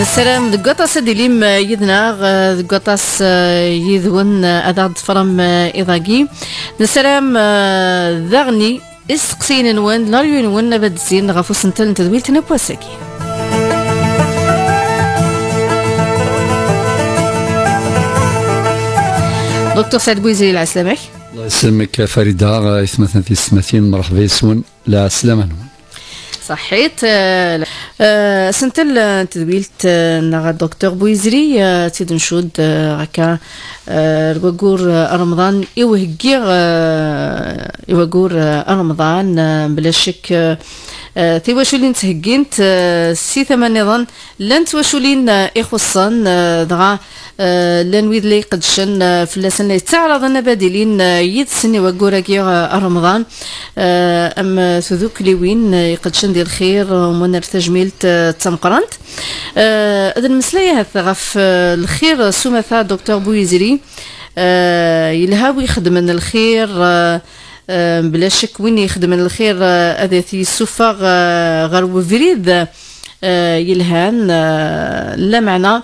السلام دق قطاس ديليم يدنا دق قطاس يذون فرم إضاقي نسلام ذغني اسقسين نوان لاريو نوان نبد زين غفو سنتل تدويل تنبوسكي دكتور سعد بويزي العسلامك الله يسلمك فريدة اسمتنا في السماتين مرحبا يسون لا سلامة نوان صحيت آه، آه، سنتل تدويلت آه، نغا دكتور بويزري نشود هكا الوقور رمضان يوهكي يوغور رمضان بلا شك تيواشولين آه، تهكينت آه، سي ثمان نظام لان تواشولين يخصن آه، دغا لان ويد لي قدشن فلاسن لي تعرضن بديلين يد سني وكوراكي رمضان ام سوذوك لي وين يقدشن ديال الخير ومنر تجميل تمقرنت اذا المسلايه غف الخير سومثا دكتور بويزري يلهاوي خدمن الخير أه بلا شك وين يخدم الخير آه، اذاتي السفاغ آه، غير وفريد آه، يلهان لا معنى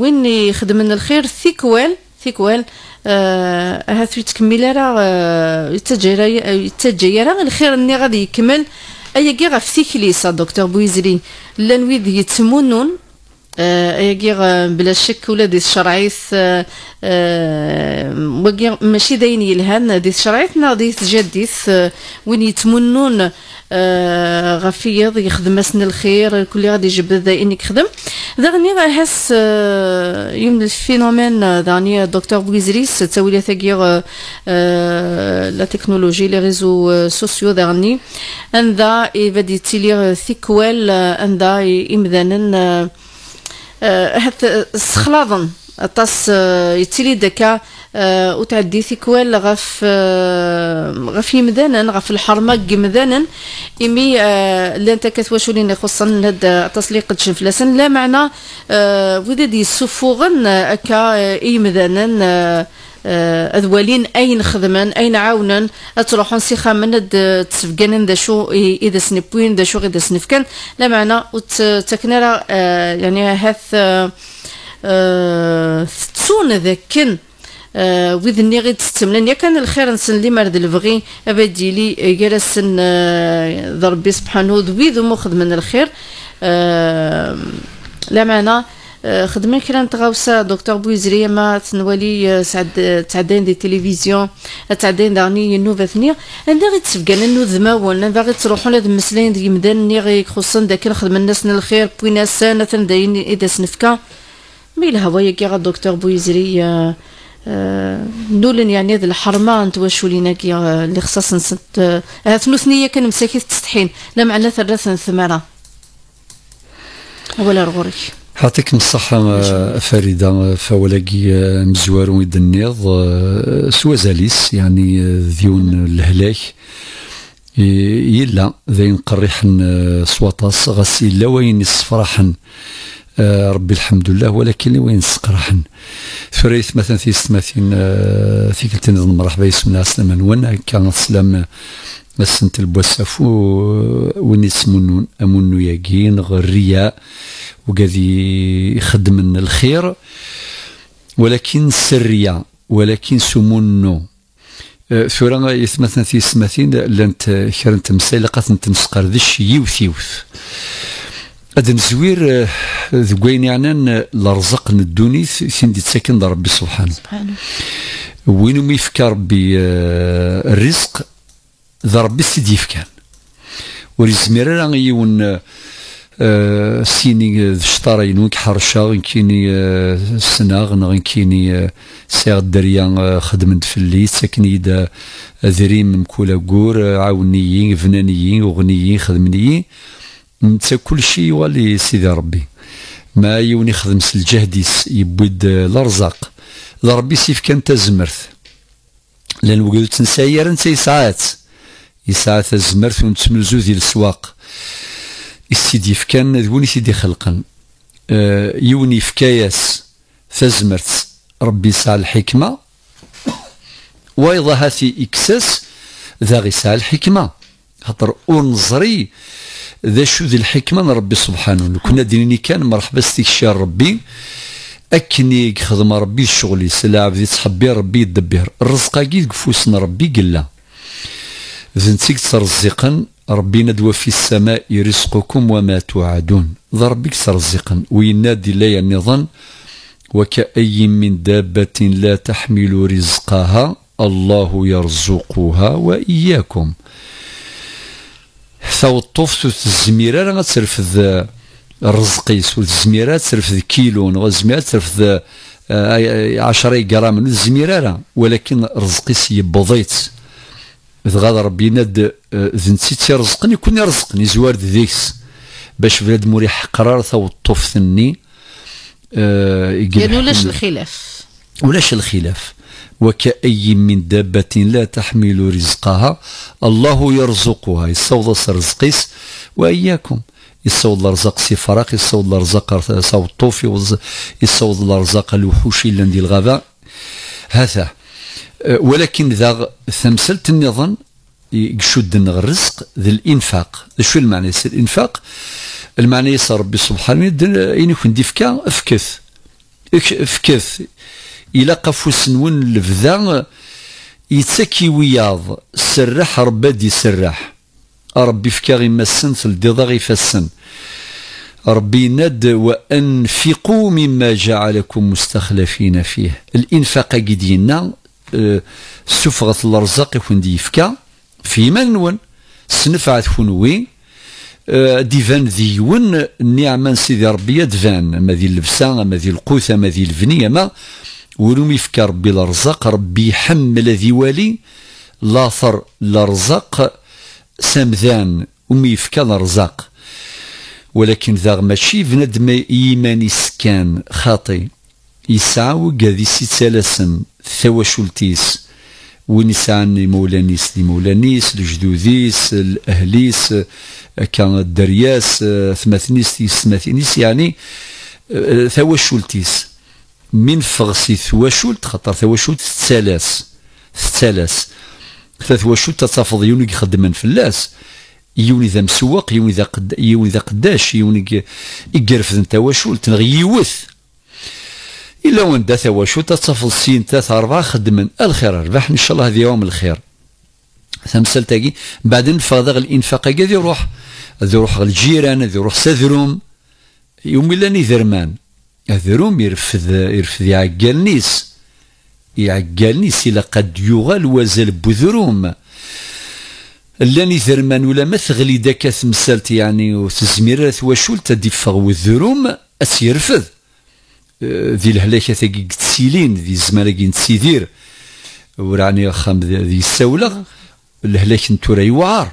وين يخدم الخير ثيكوال ثيكوال هاث تكمل راه راه الخير اللي غادي يكمل ايا كي في سيكليسا دكتور بويزري لان يتمنون اياكي آه، بلا شك ولا ديس شرعيس آه، آه، وكي ماشي داين يلهان ديس شرعيتنا ديس جديس وين يتمنون غفيض يخدم اسن الخير كل غادي يجبد داين يخدم دغني غاحس يوم الفينومين داني دكتور بويزريس تاولي ثقير لا تكنولوجي لي ريزو سوسيو دغني اندا يبدي تيلي ثيكوال اندا يمدانن هذا آه، سخلاضن طاس آه، يتيلي دكا آه، وتعدي ثكوال غف غف يمذانا غف الحرمة مذانا إمي اللي انت كثواش ولين يخصن هاد التصليق قد شنفلاسن لا معنى وذا دي السفوغن أكا أه أه، اذوالين اين خدمان اين عاونا تروحون سي خامن تسفكان دا شو اذا سنبوين دا شو غير سنفكان لا معنى وتكنرا أه، يعني هاث أه، تسون ذاكن وذني غي تستملن يا كان الخير نسن لي مرد الفغي ابدي لي جالسن ضربي سبحانه ذوي ذو مخذ من الخير لا معنى خدمه كرا نتغاوسا دكتور بويزري ما تنوالي آه، سعد آه، تعدين دي تلفزيون تعدين داني نو ثنيا انا غي تسبقنا نو ذماون انا باغي تروحوا لهاد المسلين دي مدان ني غي خصن داك الخدمه الناس الخير بوينا سنه تندين اذا سنفكا مي الهوايه كي دكتور بويزري آه, آه، نولن يعني ذا الحرمة نتواشو لينا كي اللي خصاص نسد هاد ثنوثنية كان مساكيت تستحين لا معنى ثلاثة ثمارة ولا رغوري يعطيكم الصحة آه، فريدة آه، فولاقي آه، مزوار ويد النيض سوا زاليس يعني ذيون الهلاك يلا ذاين قريحن سواطاس غسي لا وين يصفرحن ربي الحمد لله ولكن وين سقرحن فريث مثلا في ستماثين في كلتين مرحبا يسمنا سلام وانا كان سلام السنت البوسافو آه، وين منون امون ياكين غرياء وقادي يخدم الخير ولكن سرية ولكن سمونو آه، ثورا يثمثنا في سماتين لانت كرنت مسائل قاتنت مسقردش يوث يوث ادم زوير آه، ذوين يعني لرزق ندوني سيندي تساكن ربي سبحانه سبحانه وين ميفكر ربي الرزق ذا ربي السيد يفكان وريزمير راه غيون أه سيني الشطارين وين حرشا كيني أه السناغ غنكيني أه سيغ الدريا آه، خدمت في الليل ساكن يدا ذريم مكولا كور آه، عاونيين فنانيين وغنيين خدمنيين نتا كلشي يوالي سيدي ربي ما يوني خدم الجهديس يبود آه، الارزاق لربي سيف كان تزمرت لان وقلت راه نساي ساعات يسعى تزمرت ونتملزو ديال السواق السيدي فكان ذ سيدي خلقا آه، يوني فكاياس تزمرت ربي سعى الحكمة ويضا هاتي إكساس ذا سعى الحكمة خاطر ونظري ذا شو ذي الحكمة ربي سبحانه لو كنا ديريني كان مرحبا استكشار ربي أكني خدمة ربي الشغل يسلعب ذي تحبي ربي الدبير الرزقة قيد قفوسنا ربي قلا ذنتيك ترزقا ربي ندوى في السماء رزقكم وما توعدون ضربك ترزقا وينادي لا النظام وكأي من دابة لا تحمل رزقها الله يرزقها وإياكم ثو الطفت الزميرة راه الزميرة الرزقيس والزميرة ترفد الزميرة والزميرة ذا عشرة غرام الزميرة ولكن سي بضيت ذغاد ربينا زن سيتي رزقني كون يرزقني زوارد ذيكس باش بلاد موري حقرار الطوف ثني آه يعني ولاش الخلاف ولاش الخلاف وكأي من دابة لا تحمل رزقها الله يرزقها يصوض رزقيس وإياكم يصوض الأرزاق سي فراق يصوض الأرزاق صوت طوفي يصوض الأرزاق الوحوش اللي عندي الغابة هذا ولكن ذا تمثلت النظام يشد الرزق ذا الانفاق شو المعنى يصير الانفاق المعنى يصير ربي سبحانه اين يكون ديفكا افكث افكث الى قفوس نون الفذا يتسكي وياض سرح ربي سرح ربي فكا غيما السن تلديضا غيفا السن ربي ند وانفقوا مما جعلكم مستخلفين فيه الانفاق قدينا سفغة الرزاق يكون دي يفكا في ايمان نون سنفعت وين آه، ديفان ديون النعمة سيدي ربي دفان اما ذي اللبسة اما ذي القوثة اما ذي الفنية ما ولوم يفكر ربي الرزاق ربي يحمل ذي والي لاثر الرزاق سمذان ومي يفكا الرزاق ولكن ذا ماشي بنادم ايماني سكان خاطي يسعى وكا سيتسالسن ثواشلتيس وين يسعن مولانيس لمولانيس لجدوديس لأهليس كان الدرياس ثماثنيس تيس ثماثنيس يعني ثواشلتيس من فغسي ثواشلت خاطر ثواشلت ثلاس تتسالاس ثواشلت تتفض يوني في اللاس يوني ذا مسوق يوني ذا قد يوني ذا قداش يوني يقرف تواشلت نغي يوث الا وندا واشو تتصفل سين ثلاثة اربعه خدمن الخير ربح ان شاء الله هذا يوم الخير تمثال تاكي بعدين فغدا الانفاق روح يروح روح الجيران روح سذروم يوم الا نذرمان ذروم يرفد يرفد يعقل نيس يعقل نيس الا قد يغال وزال بذروم لاني نذرمان ولا ما تغلي داك تمثالت يعني وتزمير ثواشول تدفغ وذروم اسيرفد ذي الهلاكة تاكي كتسيلين ذي الزمان كي نتسيدير وراني الخام ذي الساولغ الهلاك نتورا يوعر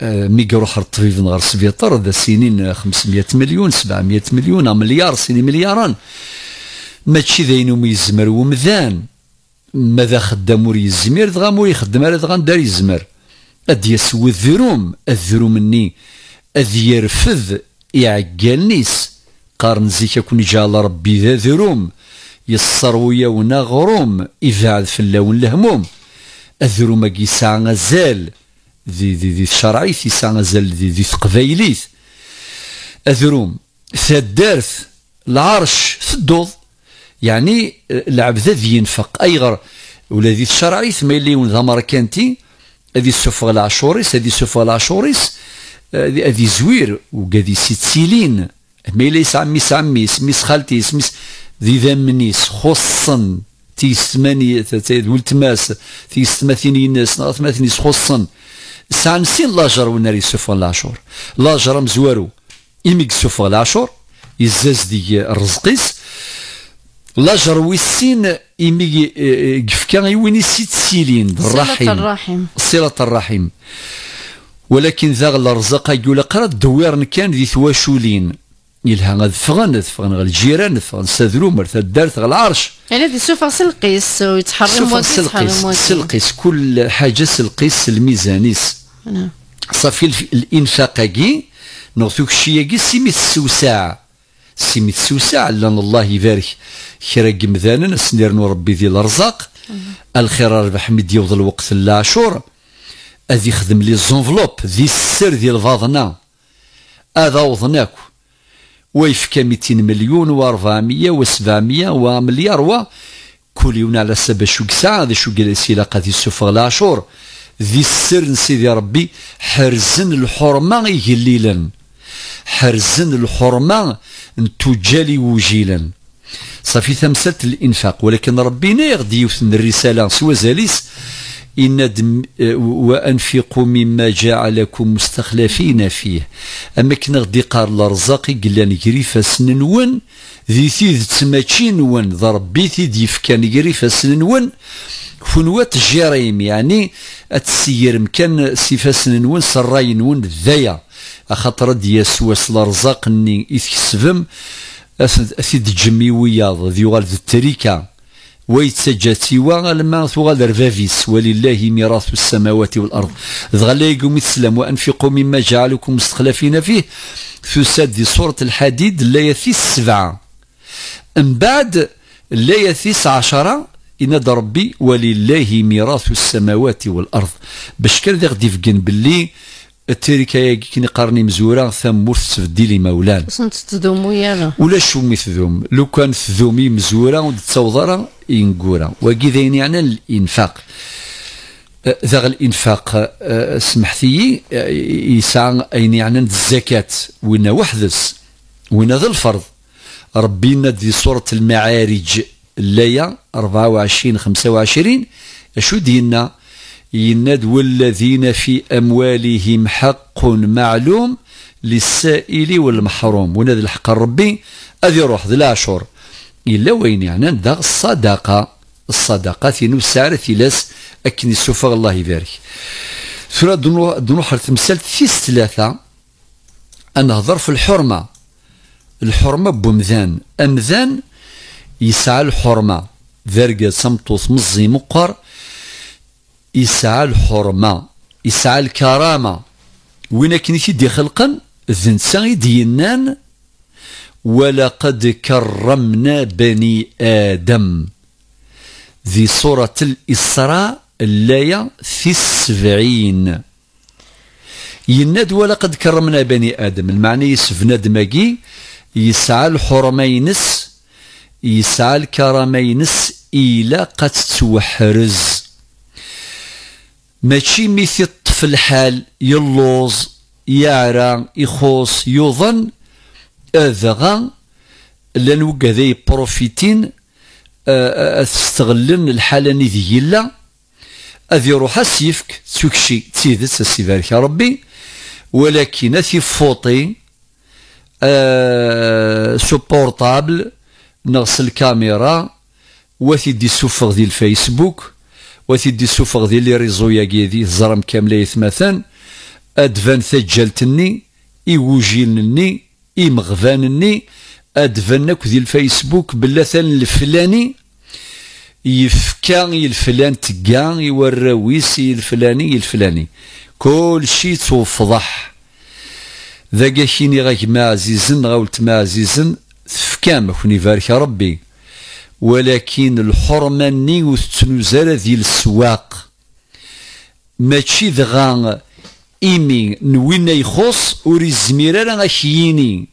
آه، مي يروح للطبيب نهار السبيطار ذا سنين 500 مليون 700 مليون مليار سيني ملياران ماشي ذاين يزمر ومذان ماذا خدام ور يزمر دغا مور يخدم على دغا ندار يزمر ادي يسوي الذروم الذروم ني ادي يرفض يعقل نيس قارن زيك كون جال ربي ذا ذروم يسر وياونا غروم في فلاون الهموم الذروم كي ساعة غزال ذي ذي ذي في ساعة غزال ذي ذي ثقبايليث أذروم ثدارث العرش ثدوض يعني العبد ذي ينفق أيغر ولا ذي الشرعيث ما يلي ذا ماركانتي هذي سوفغ العشوريس هذي سوفغ العشوريس آه، هذي زوير وكادي ستسيلين مي ليس عميس سميس ميس خالتي ميس ذي ذمنيس خصن تيستماني ولتماس تيستماثيني الناس ثماثينيس خصن سان سين لاجر وناري سوفون لاشور لاجر مزوارو إميك سوفون لاشور يزاز دي رزقيس لاجر ويسين إمي كفكا يويني سيت سيلين الرحيم صلة الرحيم صلة الرحيم ولكن ذا الرزق يقول قرا دويرن كان ذي ثواشولين يلها غاد فغن فغن غاد الجيران فغن مرثا دارت غا العرش يعني هذه سوفا سلقيس ويتحرم وقت سلقيس سلقيس كل حاجه سلقيس الميزانيس نعم. صافي الانفاق كي نغثوك الشياكي سيمي السوساع سيمي السوساع لان الله يبارك خير قمذانا سنيرنو ربي ذي الارزاق نعم. الخير ربح يوض الوقت العاشور هذه خدم لي زونفلوب ذي السر ذي الفاضنا هذا وضناكو ويفكا 200 مليون و400 و700 ومليار و كل يوم على سبا شوك ساعة ذي شوك السلاقة ذي السفر لاشور ذي السر سيدي ربي حرزن الحرمة يهليلا حرزن الحرمة نتجالي وجيلا صافي تمسات الإنفاق ولكن ربي نير ديوثن الرسالة سوى زاليس إن وأنفقوا مما جعلكم مستخلفين فيه أما كنا غدي قار الأرزاق قلا نجري فاسن نون ذي تيدت ماشي نون ضربي ربي تيد يفكا نجري فاسن نون فنوات جريم يعني اتسير مكان سيفاسن نون سراي نون ذايا أخاطر ديسوا الأرزاق إني إثكسفم أسد جمي وياض ذي والد التريكه ويتسجد سوى لما تغال رفافيس ولله ميراث السماوات والأرض ذغليكم يقوم السلام وأنفقوا مما جعلكم مستخلفين فيه في في سورة الحديد لا يثيس سبعة من بعد لا يثيس عشرة إن ربي ولله ميراث السماوات والأرض باش كان غادي باللي كني قرني مزوره تمور تفدي لي مولان اصلا تدومو ويانا. ولا شو تدوم لو كان تدومي مزوره وتتوضر ينقوره واكي يعني الانفاق ذا الانفاق سمحتي يسعى اين يعني الزكاه وين وحدس وين ذا الفرض ربينا دي سوره المعارج اللايه 24 25 اشو دينا يناد والذين في أموالهم حق معلوم للسائل والمحروم وناد الحق ربي أذي روح ذي العشر إلا وين يعني دا الصدقة الصدقة ثينو سعر ثلاث أكن السفر الله يبارك ثم دنوحر تمثال ثيس ثلاثة أنهضر في الحرمة الحرمة بمذان أمذان يسعى الحرمة ذرقة سمطوث مزي مقر يسعى الحرمة يسعى الكرامة وين كني كيدي خلقا ذنسا يدينان ولقد كرمنا بني آدم ذي سورة الإسراء اللي في السبعين يناد ولقد كرمنا بني آدم المعنى يسفنا دماغي يسعى الحرمينس يسعى الكرمينس إلى قد توحرز ماشي مثل الطفل حال يلوز يعرى يخوص يظن اذغا لان وكذا بروفيتين آه، آه، استغلن الحاله ني لا اذي روحا سيفك سوكشي تيدس السي بارك يا ربي ولكن اثي فوطي أه سوبورتابل نغسل الكاميرا وثي دي سوفر ديال الفيسبوك وتيدي السفغ ديال لي ريزوياكي كيدي الزرم كامله يثمثان ادفان ثجلتني يوجيلني يمغفانني ادفان ناك ديال الفيسبوك ثان الفلاني يفكا الفلان تكا يوراويس الفلاني الفلاني كل شيء توفضح ذاك كيني غاك ما عزيزن غاولت ما عزيزن تفكام كوني فارك ربي ولكن الحرمة ني وتنزل ذي السواق ماشي دغا إيمي نوين يخص وري الزميرة راه يني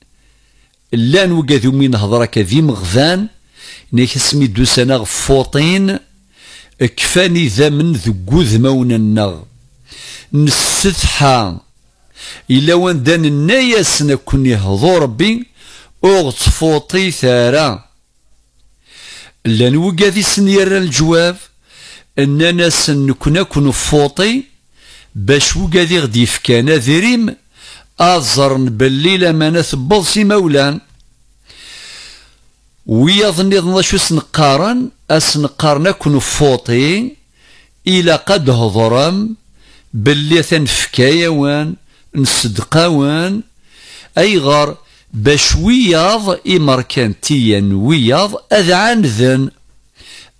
لا نوكاذو من هضرة كذي مغفان نيك اسمي دوسانا غفوطين كفاني ذا من ذو قذمون النغ نستحى إلا وندان النايا هضور بي اوغت فوطي ثارا لان وقاذي سن يرى الجواب اننا سنكنا فوطي باش وكادي غدي فكانا ذريم ازرن باللي لما ثبل سي مولان ظني ظن شو سنقارن اسنقارنا فوطي الى قد هضرم باللي ثنفكايا وان نصدقا وان غار باش وياض تيان وياض أذ ذن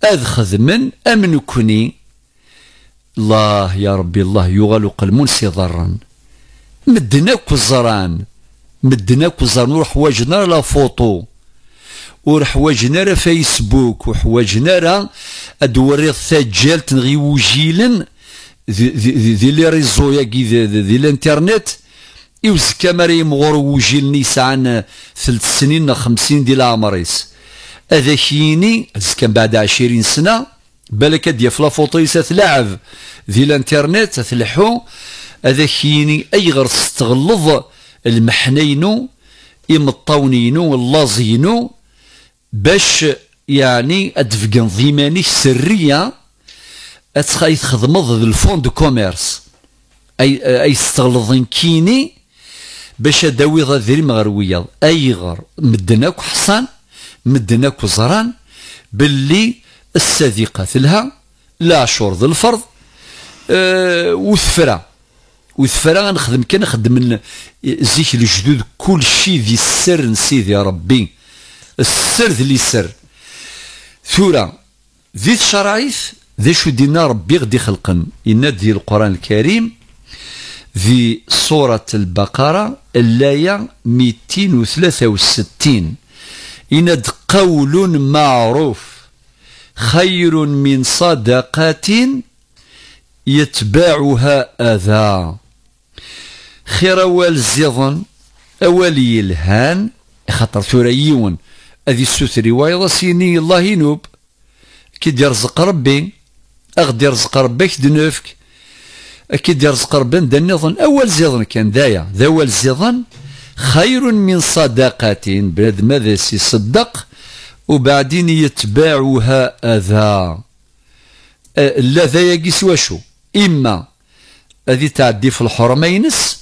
أذ خذمن أمن كني الله يا ربي الله يغال قلمون سي ضرا مدناك الزران مدناك الزران ور لا فوطو ور حواجنا لا فيسبوك وحواجنا لا ادوري الثجال نغي وجيلن ذي لي ريزو ياكي ذي الانترنت يوزكا مريم يمغور وجيل نيسان ثلاث سنين خمسين ديال عمريس هذا يني كان بعد عشرين سنة بالك ديال في لافوطيس تلعب ديال الانترنت تلحو هذا يني اي غير استغلظ المحنينو يمطونينو اللازينو باش يعني ادفق انظيماني سريه اتخايت خدمض الفون دو كوميرس اي اي استغلظين كيني باش داوي adrim ɣer اي ayɣer medden حصان ḥṣan زران باللي ẓran belli لا تلها الفرض أه وثفرة وثفرة غنخدم كان خدم زيك الجدود كل شيء ذي السر نسيدي ربي السر ذي السر ثورة ذي الشرايث ذي شو دينا ربي غدي خلقن إنا دي القرآن الكريم في سورة البقرة الآية 263 إن قول معروف خير من صدقة يتبعها أذى خير أول زيظن أول يلهان خطر ثريون أذي السوثري ويضا سيني الله ينوب كي يرزق ربي أغدي يرزق ربيك دنوفك اكيد دير رزق ربان دا النظن اول زيضن كان دايا ذا اول زيضن خير من صدقات بلاد ماذا سيصدق وبعدين يتباعها اذا أه، لا ذا يقيس واشو إما هذه تعدي في الحرمينس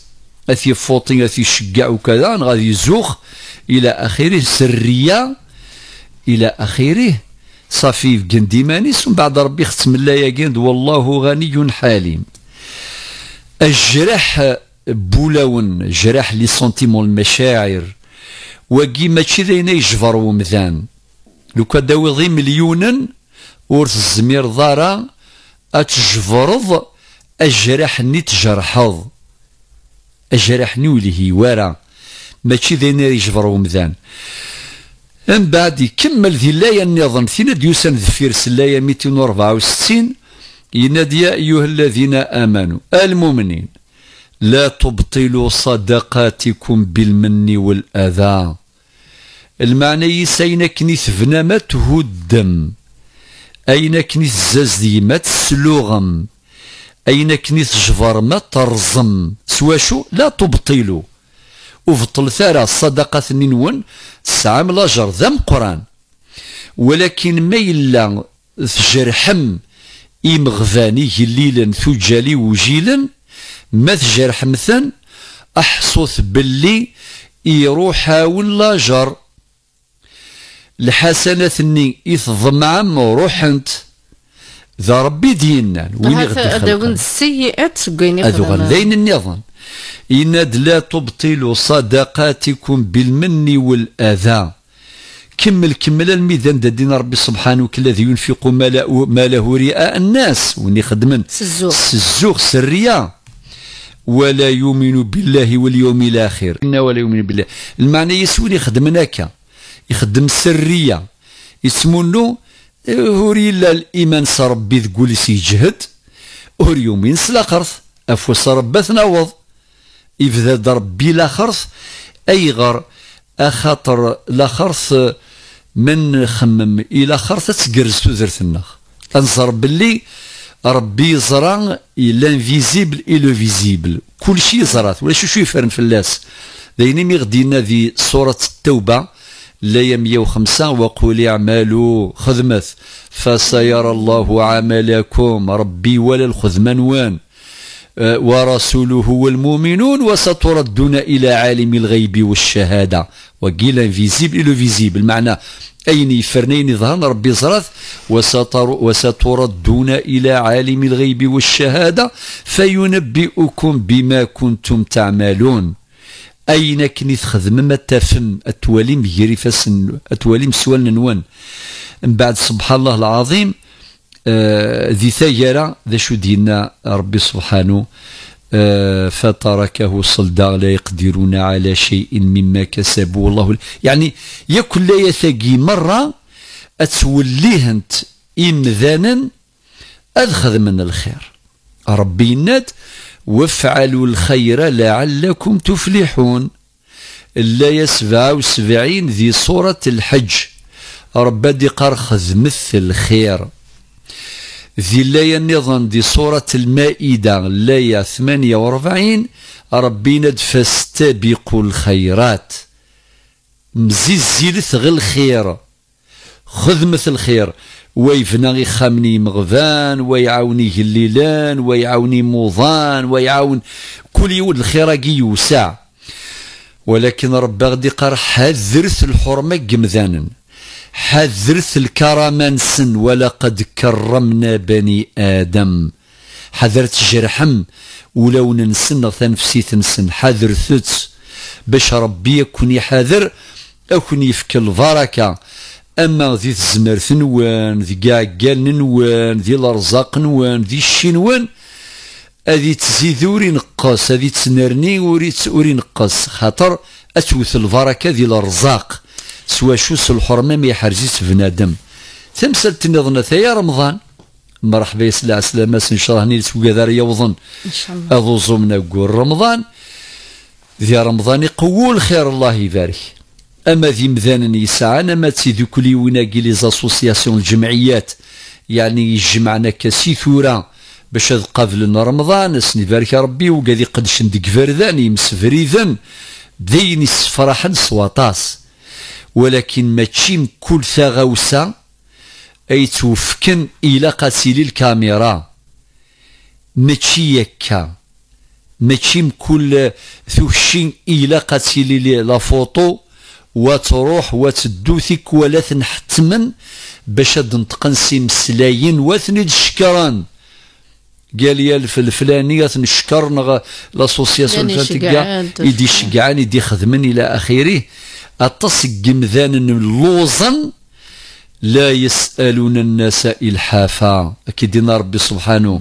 أثي فوطين أثي شقع وكذا غادي يزوخ إلى آخره سرية إلى آخره صافي جندي مانيس ومن بعد ربي ختم الله يقين والله غني حليم الجرح بولاون جرح لي سنتيمون المشاعر واكي ماشي ذاين يجبر ومذان لو كان داوي مليونا ورث الزمير ضارا اتجبرض الجرح ني تجرحض الجرح ني ولي ورا ماشي ذاين يجبر ومذان من بعد يكمل ذي اللاية النظام ثين ديوسان ذفير سلايا 264 ينادي يا أيها الذين آمنوا المؤمنين لا تبطلوا صدقاتكم بالمن والأذى المعنى يسين كنيس فنا ما تهدم أين كنيس زازدي ما تسلوغم أين كنيس جفر ما ترزم سواشو لا تبطلوا وفطل ثارة الصدقة نون سعام لاجر ذم قران ولكن ما يلا تجرحم إمغفاني جليلا ثجالي وجيلا ما تجرح مثلا أحصث باللي يروح ولا جر الحسنة ثني يثضم ضمعم روحنت ذا ربي ديننا وين غدا خلقنا السيئات أذوغا لين النظام إناد لا تبطلوا صدقاتكم بالمن والأذى كمل كمل الميدان دا دين ربي سبحانه الذي ينفق ماله, رئاء الناس وني خدمن سزوغ سزوغ سريه ولا يؤمن بالله واليوم الاخر انا ولا يؤمن بالله المعنى يسوني يخدم كا يخدم سريه يسمونو هوري لا الايمان سربي ذقول سيجهد هوري يومين سلا خرث افو سربا ثناوض يفذا ربي لا خرث اي غر اخاطر لا خرث من خمم الى تقرز تتقرز النخ تنصر باللي ربي يزرى لانفيزيبل اي لو فيزيبل كلشي زرات ولا شو شو يفرن اللاس ديني مي غدينا ذي سوره التوبه لاية 105 وقل اعملوا خدمت فسيرى الله عملكم ربي ولا وان آه، ورسوله والمؤمنون وستردون إلى عالم الغيب والشهادة وقيل انفيزيبل الى فيزيبل معنى أين فرنين ظهر ربي زرث وستردون إلى عالم الغيب والشهادة فينبئكم بما كنتم تعملون أين كني تخدم ما تفن أتواليم يجري فاسن أتواليم سوال نوان من بعد سبحان الله العظيم آه، ذي ثيرة ذا شو ديننا ربي سبحانه آه، فتركه صلدا لا يقدرون على شيء مما كسبوا الله يعني يكن لا يثقي مرة أتوليه أنت إمذانا أدخذ من الخير ربي الناد وافعلوا الخير لعلكم تفلحون لا يسبع وسبعين ذي صورة الحج ربي دي قرخذ مثل الخير في اللاية النظام دي سورة المائدة اللاية 48 ربينا فاستبقوا الخيرات غل خير خذ مثل الخير ويفنا خامني مغفان ويعاوني هليلان ويعاوني موضان ويعاون كل يود الخير يوسع ولكن ربي غدي يقرا حذرت الحرمة جمذانا حذرت الكرم نسن ولقد كرمنا بني آدم حذرت جرحم ولو ننسن تنفسي تنسن حذرت باش ربي يكون يحذر أكون يفك البركة أما ذي الزمر نوان ذي قاقال نوان ذي الأرزاق نوان ذي الشنوان هذه تزيد وري نقص أذي تنرني وري نقص خاطر أتوث البركة ذي الأرزاق سواشوس الحرمة ما يحرجيس بنادم تمثلت تنظن ثيا رمضان مرحبا يا سلا يسلع سلاماس نشرهني سوكادار يوضن ان شاء الله اضوزو من قول رمضان ذي رمضان يقول خير الله يبارك اما ذي مذان يسعى اما تسيدو كلي وين لي زاسوسياسيون الجمعيات يعني يجمعنا كسيثورة باش هاد قبل رمضان سني بارك ربي وقادي قدش ندق فردان يمسفريذن دين السفرحن سواطاس ولكن ماشي كل ثغوسة أي توفكن إلى قاسيل الكاميرا ماشي يكا ماشي كل ثوشين إلى لا فوطو وتروح وتدوثك ولا تنحتمن باش تنطقن نسي مسلاين واثني شكران قال يا الفلاني تنشكر لاسوسياسيون يعني تاع يدي شقعان يدي خدمن الى اخره أتص جمذان لوزن لا يسألون الناس إلحافا أكيد دينا ربي سبحانه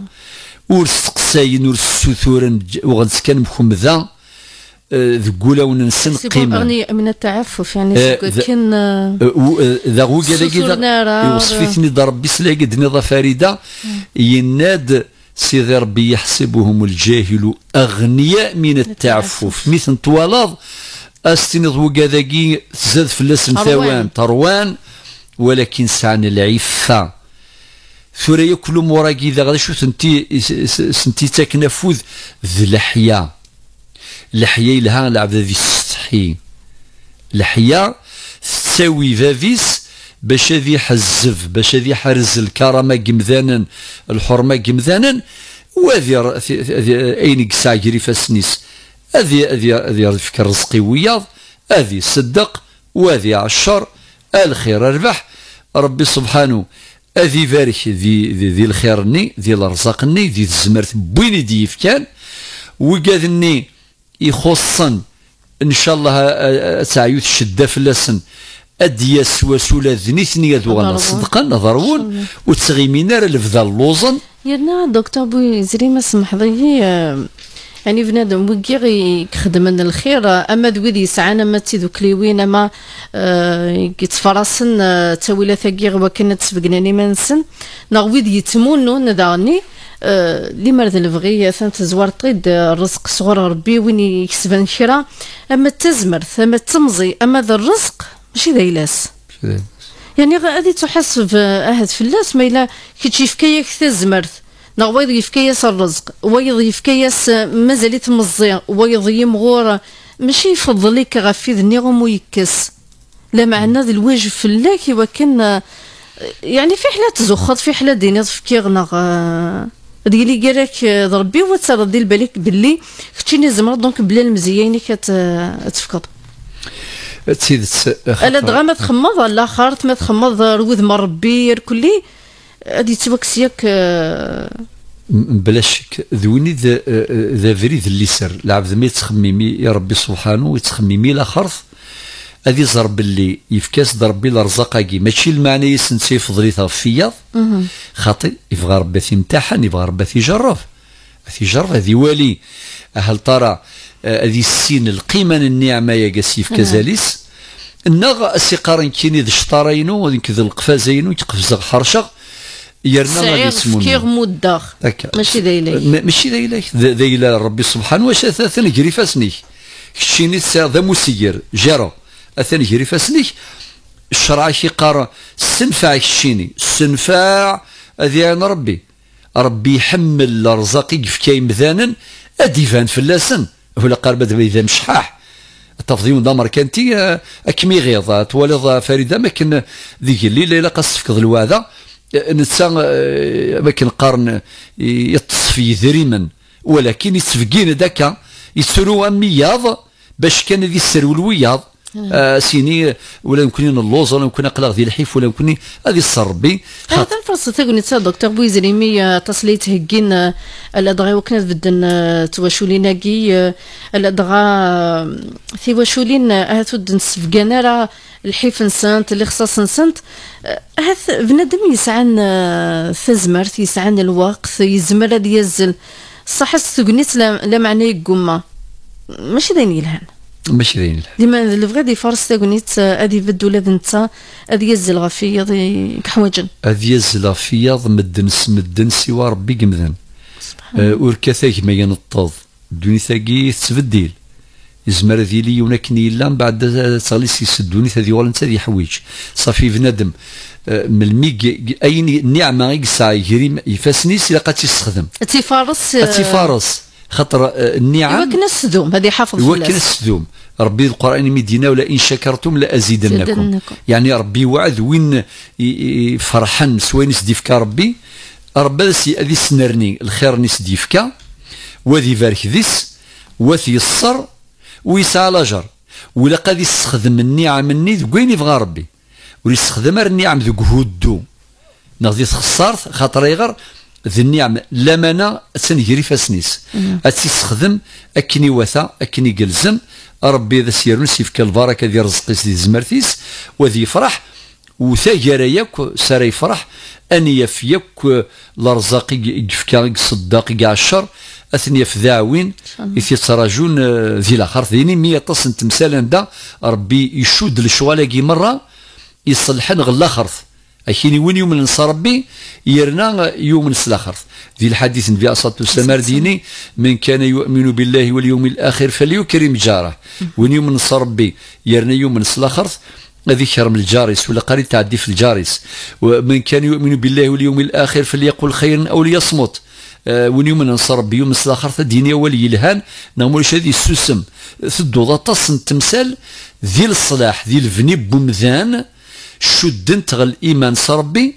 ورسقساي نور السثور وغنسكن بخمذا تقول أه وننسن قيمة أغني من التعفف يعني أه كن آه، آه، ذا هو قال آه. ذا ربي ضرب بسلاك دنيضة فريدة يناد سيدي ربي يحسبهم الجاهل أغنياء من التعفف, التعفف. مثل طوالاض استنض وكذاكي تزاد فلاس ثوان تروان ولكن سعنا العفه ثورة يكل موراكي ذا غدا شو سنتي سنتي تاكنا فوذ ذي لحيا لحيا لها العبد ذي السحي لحيا تساوي فافيس باش ذي حزف باش ذي حرز الكرامة قمذانا الحرمة قمذانا وذي اين قساجري يجري فاسنيس هذه هذه فيك رزقي وياض هذه صدق وهذه عشر الخير اربح ربي سبحانه هذه فارش ذي ذي, ذي الخير ذي الرزق ذي الزمرت بوين يدي فكان وقادني يخصن ان شاء الله آه، آه، تعيوث الشده فلاسن اديا سواس ولا ذنيثني ذوغنا صدقا ضرون وتغيمينا راه لفظا اللوزن يا دكتور بو زريمه سمح لي يعني بنادم وكي غي يخدم الخير اما ذوي ما اما ليوين اما آه يتفرسن آه، تا ولا ثاكيغ وكنا تسبقنا منسن نغويد يتمونون داني آه لي مرض الفغية ثانت زوار طيد آه، الرزق صغر ربي وين يكسبن شرا اما تزمر اما تمزي اما ذا الرزق ماشي ذا يلاس يعني غادي في اهد فلاس ما الا كي تشيف كيك تزمرث ويضيف كياس الرزق ويضيف كياس آه، مازال مزي ويض يمغور ماشي يفضليك غف ذني غمو يكس لا معنى ذي الواجب فلاك ولكن آه، يعني في حلات زخط في حلا ديني تفكير نغ قال آه، قالك ضربي وتردي البالك باللي ختي زمر دونك بلا المزياني كتفكر تيدت انا دغا ما تخمض لا ما تخمض روذ من ربي كلي غادي سياك آه، بلا شك ذوني ذا آه، آه، ذا فريد اللي سر العبد ما يتخممي يا ربي سبحانه يتخممي لا خرف هذه ضرب اللي يفكاس ربي لرزقاكي ماشي المعنى يسنسي فضلي فيا خاطر يبغى ربي يمتحن يبغى ربي يجرف يجرف هذه والي هل ترى هذه السين القيمة النعمة يا قاسيف كزاليس النغ السي قارن كيني ذا الشطارينو ذنك القفازينو تقفزغ حرشه يرنا غادي يسمون سعير مدة ماشي ذا إليه ماشي ذا إليه إلى ربي سبحانه واش اثنى يجري فاسنيك كشيني تسير ذا مسير جارة اثنى يجري فاسنيك الشرع كيقار سنفع كشيني سنفع انا ربي ربي يحمل رزقي كاين مثلا أديفان فلاسن ولا قرب دابا إذا مشحاح التفضيل دمر كانتي أكمي غيظ توالد فريدة ما كان ذيك الليلة إلا قصفك الوعده نتا آه، ما كنقارن في ذريما ولكن يسفقين داكا يسروا مياض باش كان ذي السرو الوياض آه. آه سيني ولا يمكن اللوز ولا يمكن اقلاغ ديال الحيف ولا يمكن هذه السر ربي هذا آه، الفرصه تسال دكتور مي آه، تصليت هكين الادغا وكنا بدن تواشولين كي الادغا في واشولين هاتو في راه الحيف نسانت خصاص نسانت هاث بنادم يسعان تزمرت يسعى الوقت يزمر هذا يزل صح السكنيت لا معنى يقوم ماشي داين يلهان ماشي ذين ديما دي فارس تاغونيت ادي بدو لا بنتا ادي يزل غفيض كحواجن ادي يزل غفيض مدن سمدن سوا ربي قمدن آه، وركثاك ما ينطض دوني ثاقي تبديل يزمر ذي لي ولكن الا من بعد تغليس يسدوني ثادي ولا نتا يحويج صافي بنادم آه، من الميك اي نعمه يقسى يجري يفاسني سي قد تيستخدم تيفارس آه، تيفارس خاطر آه، النعم يوكن السدوم هذه حافظ يوكن السدوم ربي القران مدينه ولا ان شكرتم لازيدنكم يعني ربي وعد وين فرحان سوين نسديفك ربي ربي سي سنرني الخير نسديفك وذي فارك ذيس وثي الصر ويسعى لاجر ولا قادي يستخدم النعم مني ذو وين يبغى ربي ويستخدم النعم ذو هدو نغدي خسارت خاطر يغر ذي النعم لمنا تنجري فاسنيس تستخدم اكن وثا اكن يقلزم ربي اذا سيرون سيفك البركه ديال رزقيس سيدي زمرتيس وذي يفرح وثاجر ياك سار يفرح ان يفيك ياك الارزاق يفكا صداقي كاع الشر اثنيا في ذاوين اثي تراجون آه، ذي الاخر ذيني مية طاس تمثال دا ربي يشود الشوالاكي مره يصلحن غلاخرث اكين وين يوم ربي يرنا يوم الآخر ذي الحديث النبي عليه الصلاة والسلام ديني من كان يؤمن بالله واليوم الآخر فليكرم جاره وين يوم ربي يرنا يوم الآخر هذه كرم الجارس ولا قريت تعدي في الجارس ومن كان يؤمن بالله واليوم الآخر فليقل خيرا أو ليصمت آه، وين يوم نصر ربي يوم الآخر دينيا ولي الهان نامولش هذه السسم ثدو غطس تمثال ذي الصلاح ذي الفني بمذان شدنت غل الإيمان سربي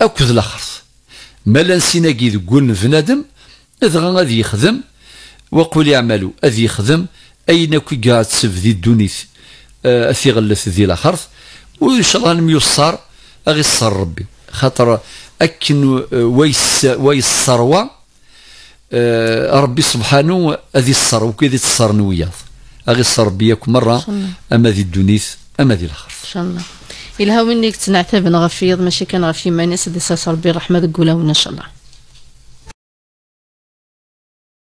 أكد الأخرث مالا نسيناكي ذقون فنادم إذغا غادي يخدم وقل يعملوا أذ يخدم أين كي قاعد ذي الدونيث آه، أثي غلث ذي الاخر وإن شاء الله اغي أغيسر ربي خاطر أكن آه، ويس ويس الثروة أه ربي سبحانه أذي الصر وكذي الصر نوياض الصر ربي مرة أما ذي الدونيث أما ذي الاخر إن شاء الله الهاوين منك تنعتبن غفيض ماشي كان غفي مانس دي ساس ربي رحمه تقولها ان شاء الله